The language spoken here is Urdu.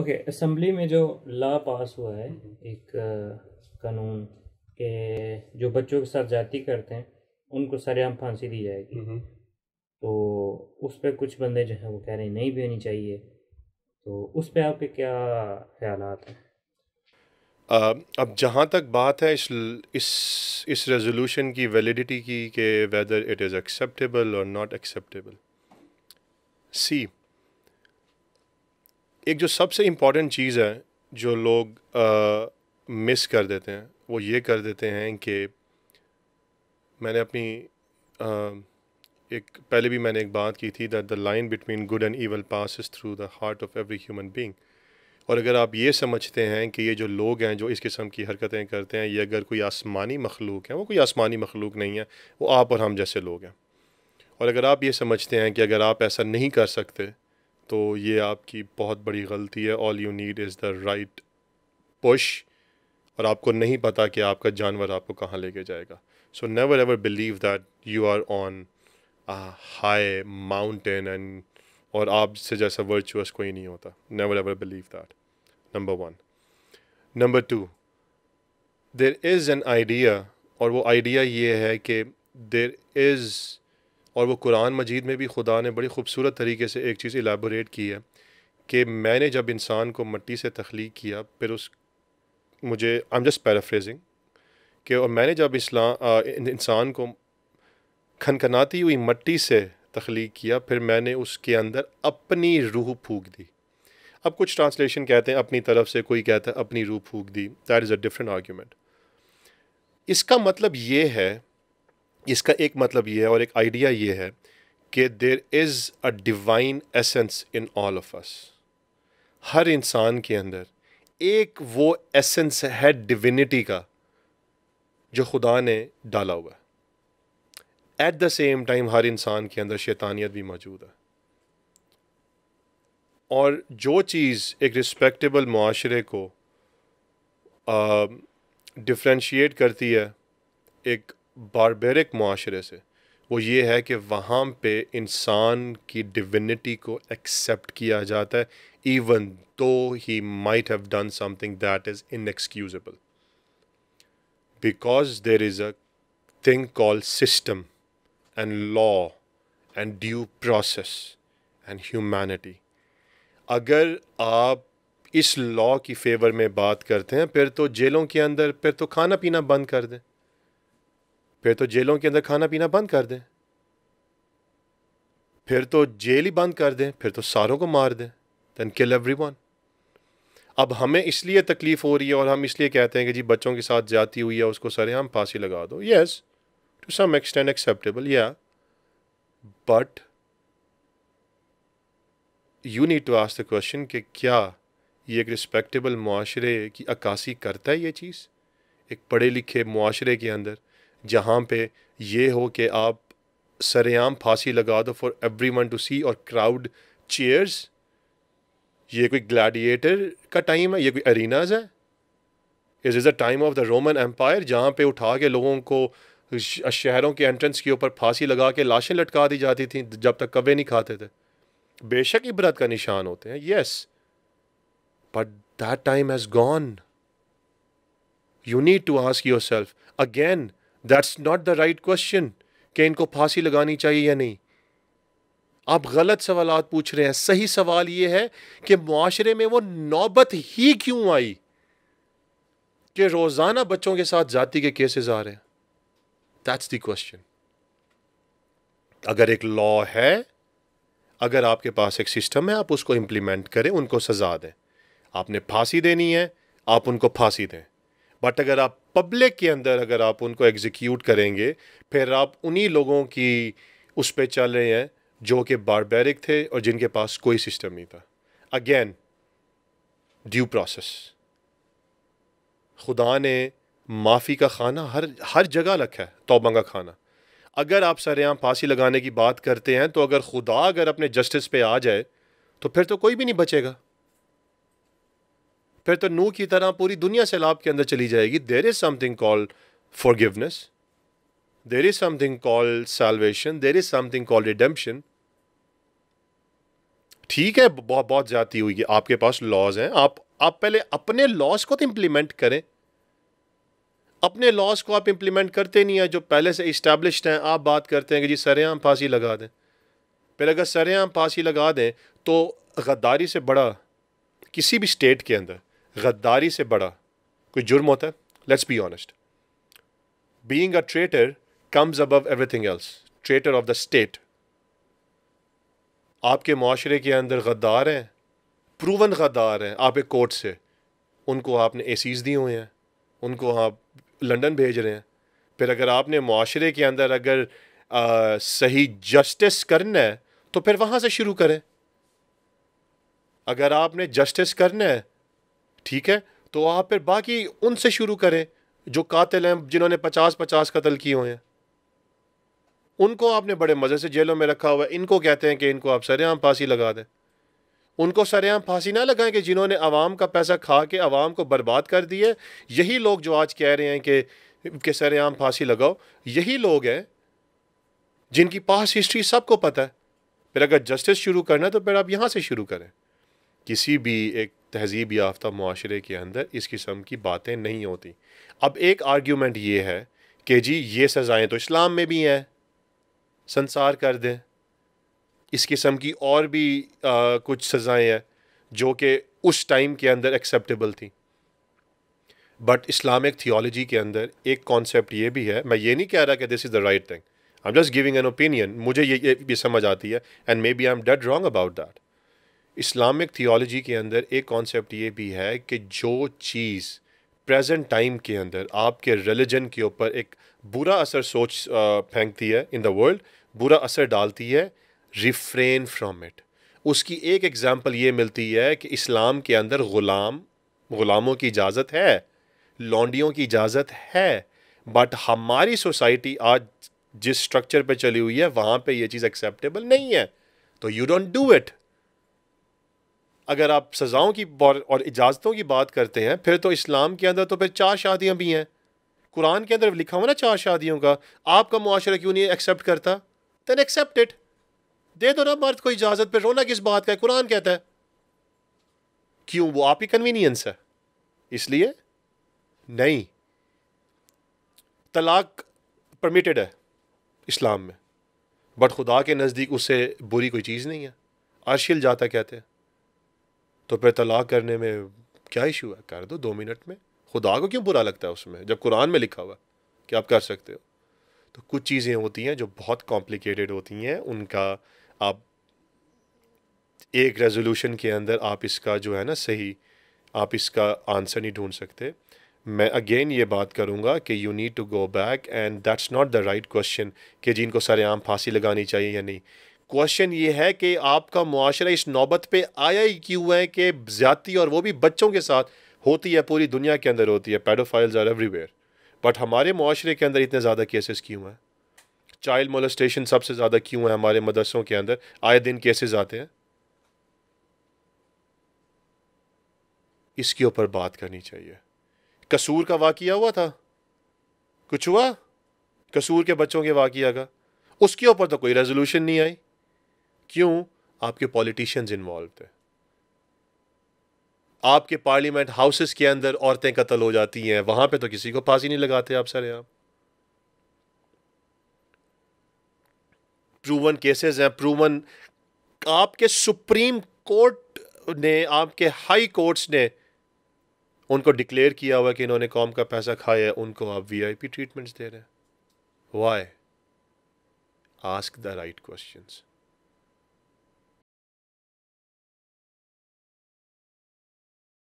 اوکے اسمبلی میں جو لا پاس ہوا ہے ایک قانون کہ جو بچوں کے ساتھ جاتی کرتے ہیں ان کو سر عام پھانسی دی جائے گی تو اس پہ کچھ بندے جو ہیں وہ کہہ رہے ہیں نہیں بھی ہونی چاہیے تو اس پہ آپ کے کیا خیالات ہیں اب جہاں تک بات ہے اس اس اس ریزولوشن کی ویلیڈیٹی کی کہ ویدر اٹ از ایکسیپٹیبل اور ناٹ ایکسیپٹیبل سی ایک جو سب سے امپورٹنٹ چیز ہے جو لوگ مس کر دیتے ہیں وہ یہ کر دیتے ہیں کہ میں نے اپنی ایک پہلے بھی میں نے ایک بات کی تھی the the line between good and evil passes through the heart of every human being اور اگر آپ یہ سمجھتے ہیں کہ یہ جو لوگ ہیں جو اس قسم کی حرکتیں کرتے ہیں یہ اگر کوئی آسمانی مخلوق ہیں وہ کوئی آسمانی مخلوق نہیں ہے وہ آپ اور ہم جیسے لوگ ہیں اور اگر آپ یہ سمجھتے ہیں کہ اگر آپ ایسا نہیں کر سکتے تو یہ آپ کی بہت بڑی غلطی ہے all you need is the right push اور آپ کو نہیں پتہ کہ آپ کا جانور آپ کو کہاں لے کے جائے گا so never ever believe that you are on high mountain and اور آپ سے جیسا ورچوس کوئی نہیں ہوتا never ever believe that number one number two there is an idea اور وہ آئیڈیا یہ ہے کہ دیر از اور وہ قرآن مجید میں بھی خدا نے بڑی خوبصورت طریقے سے ایک چیز الیبوریٹ کی ہے کہ میں نے جب انسان کو مٹی سے تخلیق کیا پھر اس مجھے آئی ایم جسٹ پیرافریزنگ کہ اور میں نے جب اسلام انسان کو کھنکھناتی ہوئی مٹی سے تخلیق کیا پھر میں نے اس کے اندر اپنی روح پھونک دی اب کچھ ٹرانسلیشن کہتے ہیں اپنی طرف سے کوئی کہتا ہے اپنی روح پھونک دی that is a different argument اس کا مطلب یہ ہے اس کا ایک مطلب یہ ہے اور ایک آئیڈیا یہ ہے کہ there is a divine essence in all of us ہر انسان کے اندر ایک وہ ایسنس ہے ڈیوینٹی کا جو خدا نے ڈالا ہوا ہے ایٹ دا سیم ٹائم ہر انسان کے اندر شیطانیت بھی موجود ہے اور جو چیز ایک رسپیکٹیبل معاشرے کو ڈفرینشیٹ کرتی ہے ایک باربیرک معاشرے سے وہ یہ ہے کہ وہاں پہ انسان کی ڈیونٹی کو ایکسیپٹ کیا جاتا ہے even though he might have done something that is in because there is a thing call system and law and due process and humanity اگر آپ اس لا کی فیور میں بات کرتے ہیں پھر تو جیلوں کے اندر پھر تو کھانا پینا بند کر دیں پھر تو جیلوں کے اندر کھانا پینا بند کر دیں پھر تو جیل ہی بند کر دیں پھر تو ساروں کو مار دیں دین کل ایوری ون اب ہمیں اس لیے تکلیف ہو رہی ہے اور ہم اس لیے کہتے ہیں کہ جی بچوں کے ساتھ جاتی ہوئی ہے اس کو سر ہم پھانسی لگا دو yes to some extend acceptable یا but you need to ask the question کہ کیا یہ ایک رسپیکٹیبل معاشرے کی عکاسی کرتا ہے یہ چیز ایک پڑھے لکھے معاشرے کے اندر جہاں پہ یہ ہو کہ آپ سر عام پھانسی لگا دو for everyone to see اور کراؤڈ چیئرس یہ کوئی گلیڈیٹر کا ٹائم ہے یہ کوئی اریناز ہے is is a time of the Roman empire جہاں پہ اٹھا کے لوگوں کو شہروں کے انٹرنس کے اوپر پھانسی لگا کے لاشیں لٹکا دی جاتی تھیں جب تک کبے نہیں کھاتے تھے بے شک عبرت کا نشان ہوتے ہیں yes but that time has gone you need to ask yourself again that's not the right question کہ ان کو پھانسی لگانی چاہیے یا نہیں آپ غلط سوالات پوچھ رہے ہیں صحیح سوال یہ ہے کہ معاشرے میں وہ نوبت ہی کیوں آئی کہ روزانہ بچوں کے ساتھ ذاتی کے کیسز آ رہے ہیں دیٹس دی کوشچن اگر ایک لا ہے اگر آپ کے پاس ایک سسٹم ہے آپ اس کو امپلیمنٹ کریں ان کو سزا دیں آپ نے پھانسی دینی ہے آپ ان کو پھانسی دیں بٹ اگر آپ پبلک کے اندر اگر آپ ان کو ایگزیکیوٹ کریں گے پھر آپ انہی لوگوں کی اس پہ چل رہے ہیں جو کہ باربیرک تھے اور جن کے پاس کوئی سسٹم نہیں تھا اگین ڈیو پروسیس خدا نے معافی کا کھانا ہر ہر جگہ رکھا ہے توبہ کا کھانا اگر آپ سر یہاں پھانسی لگانے کی بات کرتے ہیں تو اگر خدا اگر اپنے جسٹس پہ آ جائے تو پھر تو کوئی بھی نہیں بچے گا پھر تو نو کی طرح پوری دنیا سیلاب کے اندر چلی جائے گی there is something call goodness there is something call salvation there is something call redemption ٹھیک ہے بہت بہت زیادتی ہوئی آپ کے پاس لاز ہیں آپ آپ پہلے اپنے لاس کو تو امپلیمنٹ کریں اپنے لاس کو آپ امپلیمنٹ کرتے نہیں ہیں جو پہلے سے اسٹیبلشڈ ہیں آپ بات کرتے ہیں کہ جی سر عام پھانسی لگا دیں پھر اگر عام پھانسی لگا دیں تو غداری سے بڑا کسی بھی اسٹیٹ کے اندر غداری سے بڑا کوئی جرم ہوتا ہے let's be honest being a traitor comes above everything else traitor of the state آپ کے معاشرے کے اندر غدار ہیں پروون غدار ہیں آپ ایک کورٹ سے ان کو آپ نے اے سیز دی ہوئے ہیں ان کو آپ لنڈن بھیج رہے ہیں پھر اگر آپ نے معاشرے کے اندر اگر آ, صحیح جسٹس کرنا ہے تو پھر وہاں سے شروع کریں اگر آپ نے جسٹس کرنا ہے ٹھیک ہے تو آپ پھر باقی ان سے شروع کریں جو قاتل ہیں جنہوں نے پچاس پچاس قتل کیے ہوئے ہیں ان کو آپ نے بڑے مزے سے جیلوں میں رکھا ہوا ہے ان کو کہتے ہیں کہ ان کو آپ سر عام پھانسی لگا دیں ان کو سر عام پھانسی نہ لگائیں کہ جنہوں نے عوام کا پیسہ کھا کے عوام کو برباد کر دیے یہی لوگ جو آج کہہ رہے ہیں کہ کہ سر عام پھانسی لگاؤ یہی لوگ ہیں جن کی پاس ہسٹری سب کو پتہ ہے پھر اگر جسٹس شروع کرنا ہے تو پھر آپ یہاں سے شروع کریں کسی بھی ایک تہذیب یافتہ معاشرے کے اندر اس قسم کی باتیں نہیں ہوتی اب ایک آرگیومنٹ یہ ہے کہ جی یہ سزائیں تو اسلام میں بھی ہیں سنسار کر دیں اس قسم کی اور بھی آ, کچھ سزائیں ہیں جو کہ اس ٹائم کے اندر ایکسیپٹیبل تھیں بٹ اسلامک تھیولوجی کے اندر ایک کانسیپٹ یہ بھی ہے میں یہ نہیں کہہ رہا کہ this is the right thing I am just giving an opinion مجھے یہ بھی سمجھ آتی ہے and maybe I am dead wrong about that Islamic theology کے اندر ایک کانسیپٹ یہ بھی ہے کہ جو چیز پریزنٹ ٹائم کے اندر آپ کے ریلیجن کے اوپر ایک برا اثر سوچ پھینکتی ہے ان دا ورلڈ برا اثر ڈالتی ہے ریفرین فرام اٹ اس کی ایک ایگزامپل یہ ملتی ہے کہ اسلام کے اندر غلام غلاموں کی اجازت ہے لانڈیوں کی اجازت ہے بٹ ہماری سوسائٹی آج جس اسٹرکچر پہ چلی ہوئی ہے وہاں پہ یہ چیز ایکسیپٹیبل نہیں ہے تو یو ڈونٹ ڈو اٹ اگر آپ سزاؤں کی اور اجازتوں کی بات کرتے ہیں پھر تو اسلام کے اندر تو پھر چار شادیاں بھی ہیں قرآن کے اندر لکھا ہوا نا چار شادیوں کا آپ کا معاشرہ کیوں نہیں ایکسیپٹ کرتا دین ایکسیپٹ اٹ دے دو نا مرد کو اجازت پہ رونا کس بات کا ہے قرآن کہتا ہے کیوں وہ آپ کی کنوینئنس ہے اس لیے نہیں طلاق پرمیٹڈ ہے اسلام میں بٹ خدا کے نزدیک اسے بری کوئی چیز نہیں ہے ارشل جاتا کہتے ہیں تو پھر طلاق کرنے میں کیا ایشو ہے کر دو دو منٹ میں خدا کو کیوں برا لگتا ہے اس میں جب قرآن میں لکھا ہوا ہے کہ آپ کر سکتے ہو تو کچھ چیزیں ہوتی ہیں جو بہت کمپلیکیٹیڈ ہوتی ہیں ان کا آپ ایک ریزولوشن کے اندر آپ اس کا جو ہے نا صحیح آپ اس کا آنسر نہیں ڈھونڈ سکتے میں اگین یہ بات کروں گا کہ you need to go back and that's not the right question کہ جن کو سر عام پھانسی لگانی چاہیے یا نہیں کوشچن یہ ہے کہ آپ کا معاشرہ اس نوبت پہ آیا ہی کیوں ہے کہ زیادتی اور وہ بھی بچوں کے ساتھ ہوتی ہے پوری دنیا کے اندر ہوتی ہے paedophiles are everywhere but ہمارے معاشرے کے اندر اتنے زیادہ کیسز کیوں ہیں چائلڈ مولسٹیشن سب سے زیادہ کیوں ہیں ہمارے مدرسوں کے اندر آئے دن کیسز آتے ہیں اس کے اوپر بات کرنی چاہیے کسور کا واقعہ ہوا تھا کچھ ہوا کسور کے بچوں کے واقعہ کا اس کے اوپر تو کوئی ریزولوشن نہیں آئی کیوں آپ کے پالیٹیشین انوالو تھے آپ کے پارلیمنٹ ہاؤسز کے اندر عورتیں قتل ہو جاتی ہیں وہاں پہ تو کسی کو پاس ہی نہیں لگاتے آپ سر آپ پروون کیسز ہیں پروون آپ کے سپریم کورٹ نے آپ کے ہائی کورٹس نے ان کو ڈکلیئر کیا ہوا کہ انہوں نے قوم کا پیسہ کھایا ہے ان کو آپ وی آئی پی ٹریٹمنٹس دے رہے ہیں why ask the right questions